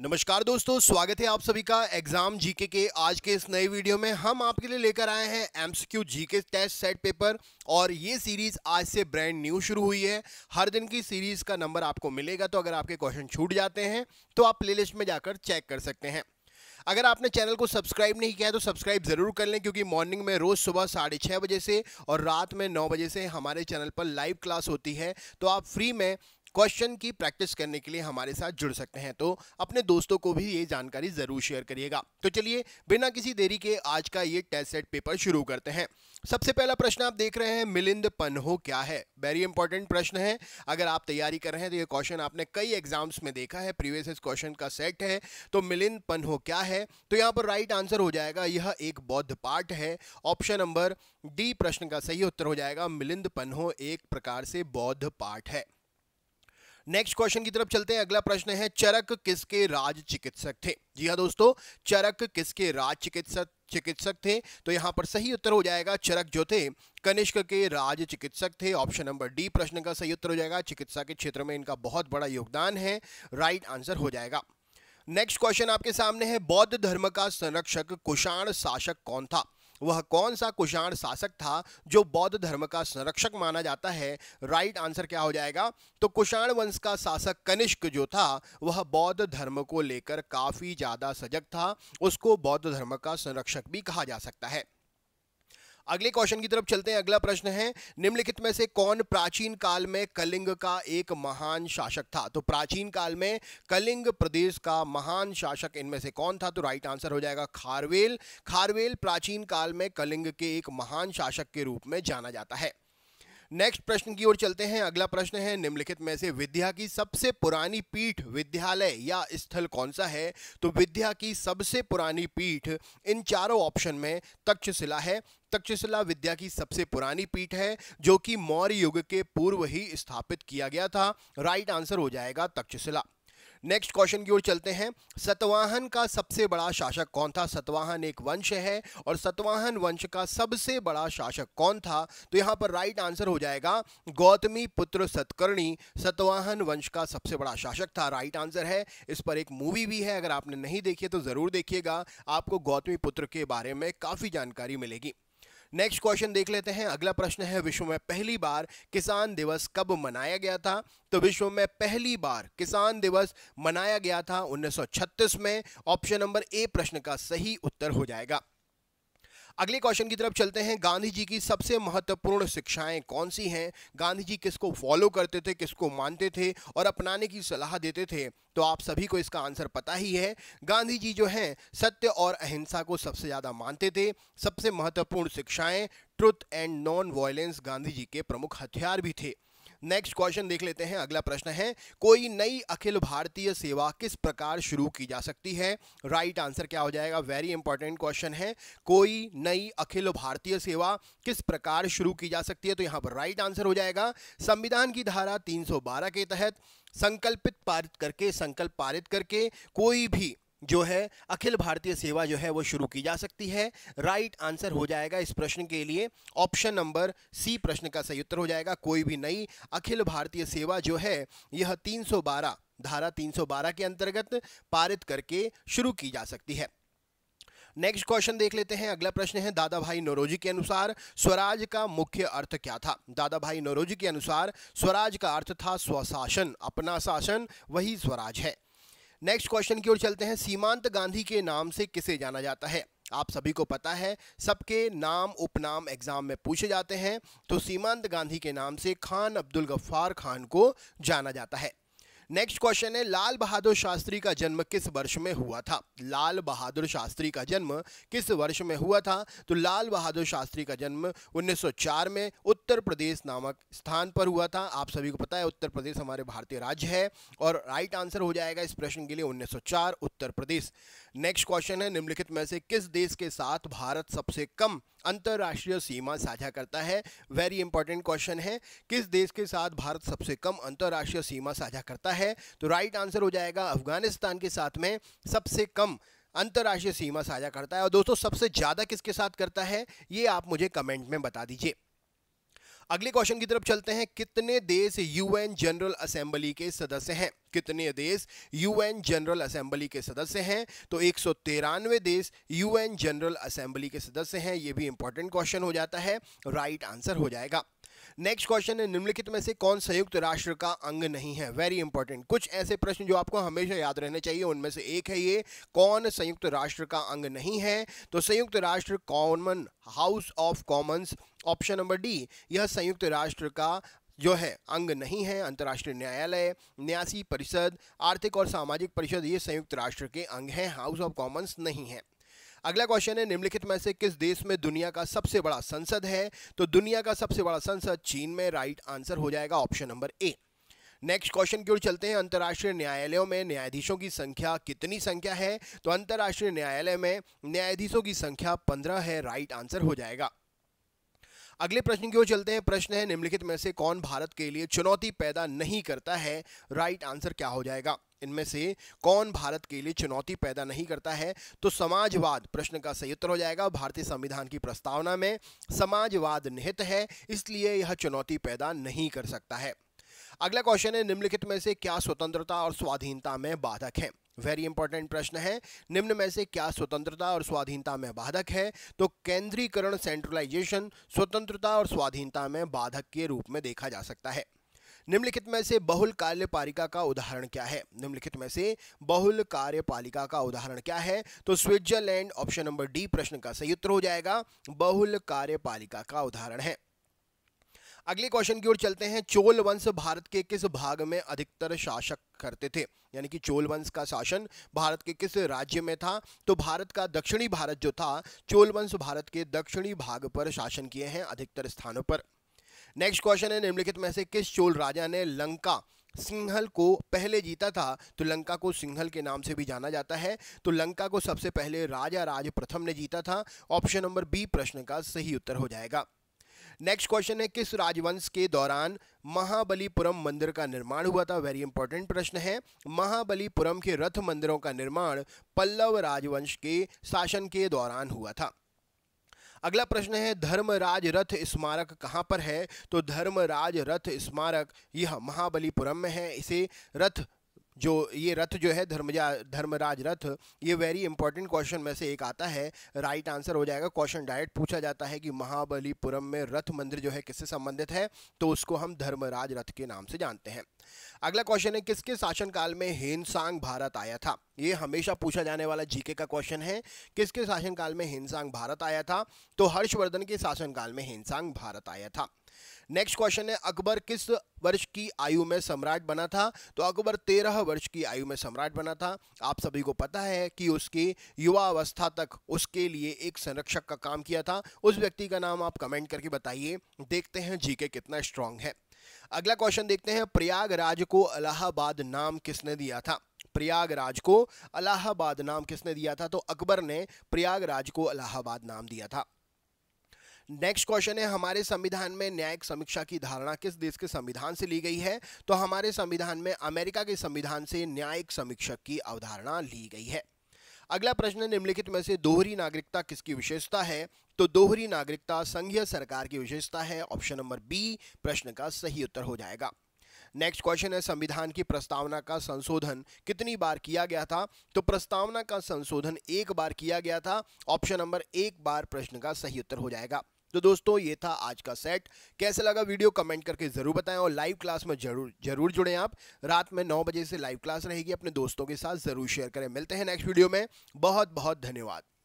नमस्कार दोस्तों स्वागत है आप सभी का एग्जाम जीके के आज के इस नए वीडियो में हम आपके लिए लेकर आए हैं MCQ GK test set paper और ये सीरीज आज से ब्रांड न्यू शुरू हुई है हर दिन की सीरीज का नंबर आपको मिलेगा तो अगर आपके क्वेश्चन छूट जाते हैं तो आप प्लेलिस्ट में जाकर चेक कर सकते हैं अगर आपने चैनल को सब्सक्राइब नहीं किया है तो सब्सक्राइब ज़रूर कर लें क्योंकि मॉर्निंग में रोज़ सुबह साढ़े छः बजे से और रात में नौ बजे से हमारे चैनल पर लाइव क्लास होती है तो आप फ्री में क्वेश्चन की प्रैक्टिस करने के लिए हमारे साथ जुड़ सकते हैं तो अपने दोस्तों को भी ये जानकारी ज़रूर शेयर करिएगा तो चलिए बिना किसी देरी के आज का ये टेस्ट सेट पेपर शुरू करते हैं सबसे पहला प्रश्न आप देख रहे हैं मिलिंद पन्हो क्या है वेरी इंपॉर्टेंट प्रश्न है अगर आप तैयारी कर रहे हैं तो ये क्वेश्चन आपने कई एग्जाम्स में देखा है प्रीवियस क्वेश्चन का सेट है तो मिलिंद पन्हो क्या है तो यहाँ पर राइट आंसर हो जाएगा यह एक बौद्ध पाठ है ऑप्शन नंबर डी प्रश्न का सही उत्तर हो जाएगा मिलिंद पन्हो एक प्रकार से बौद्ध पाठ है नेक्स्ट क्वेश्चन की तरफ चलते हैं अगला प्रश्न है चरक किसके राज चिकित्सक थे जी हाँ दोस्तों चरक किसके राज चिकित्सक चिकित्सक थे तो यहाँ पर सही उत्तर हो जाएगा चरक जो थे कनिष्क के राज चिकित्सक थे ऑप्शन नंबर डी प्रश्न का सही उत्तर हो जाएगा चिकित्सा के क्षेत्र में इनका बहुत बड़ा योगदान है राइट आंसर हो जाएगा नेक्स्ट क्वेश्चन आपके सामने है बौद्ध धर्म का संरक्षक कुषाण शासक कौन था वह कौन सा कुषाण शासक था जो बौद्ध धर्म का संरक्षक माना जाता है राइट आंसर क्या हो जाएगा तो कुषाण वंश का शासक कनिष्क जो था वह बौद्ध धर्म को लेकर काफ़ी ज़्यादा सजग था उसको बौद्ध धर्म का संरक्षक भी कहा जा सकता है अगले क्वेश्चन की तरफ चलते हैं अगला प्रश्न है निम्नलिखित में से कौन प्राचीन काल में कलिंग का एक महान शासक था तो प्राचीन काल में कलिंग प्रदेश का महान शासक इनमें से कौन था तो राइट आंसर हो जाएगा खारवेल खारवेल प्राचीन काल में कलिंग के एक महान शासक के रूप में जाना जाता है नेक्स्ट प्रश्न की ओर चलते हैं अगला प्रश्न है निम्नलिखित में से विद्या की सबसे पुरानी पीठ विद्यालय या स्थल कौन सा है तो विद्या की सबसे पुरानी पीठ इन चारों ऑप्शन में तक्षशिला है तक्षशिला विद्या की सबसे पुरानी पीठ है जो कि मौर्य युग के पूर्व ही स्थापित किया गया था राइट आंसर हो जाएगा तक्षशिला नेक्स्ट क्वेश्चन की ओर चलते हैं सतवाहन का सबसे बड़ा शासक कौन था सतवाहन एक वंश है और सतवाहन वंश का सबसे बड़ा शासक कौन था तो यहाँ पर राइट आंसर हो जाएगा गौतमी पुत्र सतकर्णी सतवाहन वंश का सबसे बड़ा शासक था राइट आंसर है इस पर एक मूवी भी है अगर आपने नहीं देखी है तो ज़रूर देखिएगा आपको गौतमी पुत्र के बारे में काफ़ी जानकारी मिलेगी नेक्स्ट क्वेश्चन देख लेते हैं अगला प्रश्न है विश्व में पहली बार किसान दिवस कब मनाया गया था तो विश्व में पहली बार किसान दिवस मनाया गया था 1936 में ऑप्शन नंबर ए प्रश्न का सही उत्तर हो जाएगा अगले क्वेश्चन की तरफ चलते हैं गांधी जी की सबसे महत्वपूर्ण शिक्षाएं कौन सी हैं गांधी जी किसको फॉलो करते थे किसको मानते थे और अपनाने की सलाह देते थे तो आप सभी को इसका आंसर पता ही है गांधी जी जो हैं सत्य और अहिंसा को सबसे ज़्यादा मानते थे सबसे महत्वपूर्ण शिक्षाएं truth and non violence Gandhi ji के प्रमुख हथियार भी थे नेक्स्ट क्वेश्चन देख लेते हैं अगला प्रश्न है कोई नई अखिल भारतीय सेवा किस प्रकार शुरू की जा सकती है राइट right आंसर क्या हो जाएगा वेरी इंपॉर्टेंट क्वेश्चन है कोई नई अखिल भारतीय सेवा किस प्रकार शुरू की जा सकती है तो यहाँ पर राइट right आंसर हो जाएगा संविधान की धारा 312 के तहत संकल्पित पारित करके संकल्प पारित करके कोई भी जो है अखिल भारतीय सेवा जो है वो शुरू की जा सकती है राइट आंसर हो जाएगा इस प्रश्न के लिए ऑप्शन नंबर सी प्रश्न का सही उत्तर हो जाएगा कोई भी नई अखिल भारतीय सेवा जो है यह 312 धारा 312 के अंतर्गत पारित करके शुरू की जा सकती है नेक्स्ट क्वेश्चन देख लेते हैं अगला प्रश्न है दादा भाई नोरोजी के अनुसार स्वराज का मुख्य अर्थ क्या था दादा भाई नोरोजी के अनुसार स्वराज का अर्थ था स्वशासन अपना शासन वही स्वराज है नेक्स्ट क्वेश्चन की ओर चलते हैं सीमांत गांधी के नाम से किसे जाना जाता है आप सभी को पता है सबके नाम उपनाम एग्जाम में पूछे जाते हैं तो सीमांत गांधी के नाम से खान अब्दुल गफ्फार खान को जाना जाता है नेक्स्ट क्वेश्चन है लाल बहादुर शास्त्री का जन्म किस वर्ष में हुआ था लाल बहादुर शास्त्री का जन्म किस वर्ष में हुआ था तो लाल बहादुर शास्त्री का जन्म 1904 में उत्तर प्रदेश नामक स्थान पर हुआ था आप सभी को पता है उत्तर प्रदेश हमारे भारतीय राज्य है और राइट आंसर हो जाएगा इस प्रश्न के लिए उन्नीस उत्तर प्रदेश नेक्स्ट क्वेश्चन है निम्नलिखित में से किस देश के साथ भारत सबसे कम अंतर्राष्ट्रीय सीमा साझा करता है वेरी इंपॉर्टेंट क्वेश्चन है किस देश के साथ भारत सबसे कम अंतर्राष्ट्रीय सीमा साझा करता है है तो राइट आंसर हो जाएगा अफगानिस्तान के साथ में सबसे कम अंतर्राष्ट्रीय सीमा साझा करता है और दोस्तों सबसे ज़्यादा किसके साथ करता है ये आप मुझे कमेंट में बता दीजिए अगले क्वेश्चन की तरफ चलते हैं कितने देश यूएन जनरल असेंबली के सदस्य हैं कितने देश यूएन जनरल असेंबली के सदस्य हैं तो एक देश यूएन जनरल असेंबली के सदस्य हैं ये भी इंपॉर्टेंट क्वेश्चन हो जाता है राइट right आंसर हो जाएगा नेक्स्ट क्वेश्चन है निम्नलिखित में से कौन संयुक्त राष्ट्र का अंग नहीं है वेरी इंपॉर्टेंट कुछ ऐसे प्रश्न जो आपको हमेशा याद रहने चाहिए उनमें से एक है ये कौन संयुक्त राष्ट्र का अंग नहीं है तो संयुक्त राष्ट्र common house of commons option number D यह संयुक्त राष्ट्र का जो है अंग नहीं है अंतर्राष्ट्रीय न्यायालय न्यासी परिषद आर्थिक और सामाजिक परिषद ये संयुक्त राष्ट्र के अंग हैं हाउस ऑफ कॉमन्स नहीं है अगला क्वेश्चन है निम्नलिखित में से किस देश में दुनिया का सबसे बड़ा संसद है तो दुनिया का सबसे बड़ा संसद चीन में राइट आंसर हो जाएगा option number A next question की ओर चलते हैं अंतर्राष्ट्रीय न्यायालयों में न्यायाधीशों की संख्या कितनी संख्या है तो अंतर्राष्ट्रीय न्यायालय में न्यायाधीशों की संख्या पंद्रह है राइट आंसर हो जाएगा अगले प्रश्न की ओर चलते हैं प्रश्न है निम्नलिखित में से कौन भारत के लिए चुनौती पैदा नहीं करता है राइट आंसर क्या हो जाएगा इनमें से कौन भारत के लिए चुनौती पैदा नहीं करता है तो समाजवाद प्रश्न का सही उत्तर हो जाएगा भारतीय संविधान की प्रस्तावना में समाजवाद निहित है इसलिए यह चुनौती पैदा नहीं कर सकता है अगला क्वेश्चन है निम्नलिखित में से क्या स्वतंत्रता और स्वाधीनता में बाधक है वेरी इंपॉर्टेंट प्रश्न है निम्न में से क्या स्वतंत्रता और स्वाधीनता में बाधक है तो केंद्रीकरण सेंट्रलाइजेशन स्वतंत्रता और स्वाधीनता में बाधक के रूप में देखा जा सकता है निम्नलिखित में से बहुल कार्यपालिका का उदाहरण क्या है निम्नलिखित में से बहुल कार्यपालिका का उदाहरण क्या है तो स्विट्जरलैंड ऑप्शन नंबर डी प्रश्न का सही उत्तर हो जाएगा बहुल कार्यपालिका का उदाहरण है अगले क्वेश्चन की ओर चलते हैं चोल वंश भारत के किस भाग में अधिकतर शासक करते थे यानी कि चोल वंश का शासन भारत के किस राज्य में था तो भारत का दक्षिणी भारत जो था चोल वंश भारत के दक्षिणी भाग पर शासन किए हैं अधिकतर स्थानों पर नेक्स्ट क्वेश्चन है निम्नलिखित में से किस चोल राजा ने लंका सिंहल को पहले जीता था तो लंका को सिंहल के नाम से भी जाना जाता है तो लंका को सबसे पहले राजा राज प्रथम ने जीता था ऑप्शन नंबर बी प्रश्न का सही उत्तर हो जाएगा नेक्स्ट क्वेश्चन है किस राजवंश के दौरान महाबलीपुरम मंदिर का निर्माण हुआ था वेरी इंपॉर्टेंट प्रश्न है महाबलीपुरम के रथ मंदिरों का निर्माण पल्लव राजवंश के शासन के दौरान हुआ था अगला प्रश्न है धर्मराज रथ स्मारक कहाँ पर है तो धर्मराज रथ स्मारक यह महाबलीपुरम में है इसे रथ जो ये रथ जो है धर्मजा धर्मराज रथ ये वेरी इंपॉर्टेंट क्वेश्चन में से एक आता है राइट आंसर हो जाएगा क्वेश्चन डायरेक्ट पूछा जाता है कि महाबलीपुरम में रथ मंदिर जो है किससे संबंधित है तो उसको हम धर्मराज रथ के नाम से जानते हैं अगला क्वेश्चन है किसके शासनकाल में हिंसांग भारत आया था ये हमेशा पूछा जाने वाला जीके का क्वेश्चन है किसके शासनकाल में हिंसांग भारत आया था तो हर्षवर्धन के शासनकाल में हिंसांग भारत आया था नेक्स्ट क्वेश्चन है अकबर किस वर्ष की आयु में सम्राट बना था तो अकबर तेरह वर्ष की आयु में सम्राट बना था आप सभी को पता है कि उसके युवा अवस्था तक उसके लिए एक संरक्षक का काम किया था उस व्यक्ति का नाम आप कमेंट करके बताइए देखते हैं जीके कितना स्ट्रांग है अगला क्वेश्चन देखते हैं प्रयागराज को अलाहाबाद नाम किसने दिया था प्रयागराज को अलाहाबाद नाम किसने दिया था तो अकबर ने प्रयागराज को अलाहाबाद नाम दिया था नेक्स्ट क्वेश्चन है हमारे संविधान में न्यायिक समीक्षा की धारणा किस देश के संविधान से ली गई है तो हमारे संविधान में अमेरिका के संविधान से न्यायिक समीक्षक की अवधारणा ली गई है अगला प्रश्न निम्नलिखित में से दोहरी नागरिकता किसकी विशेषता है तो दोहरी नागरिकता संघीय सरकार की विशेषता है ऑप्शन नंबर बी प्रश्न का सही उत्तर हो जाएगा नेक्स्ट क्वेश्चन है संविधान की प्रस्तावना का संशोधन कितनी बार किया गया था तो प्रस्तावना का संशोधन एक बार किया गया था ऑप्शन नंबर एक बार प्रश्न का सही उत्तर हो जाएगा तो दोस्तों ये था आज का सेट कैसे लगा वीडियो कमेंट करके ज़रूर बताएं और लाइव क्लास में जरूर जरूर जुड़े आप रात में नौ बजे से लाइव क्लास रहेगी अपने दोस्तों के साथ ज़रूर शेयर करें मिलते हैं नेक्स्ट वीडियो में बहुत बहुत धन्यवाद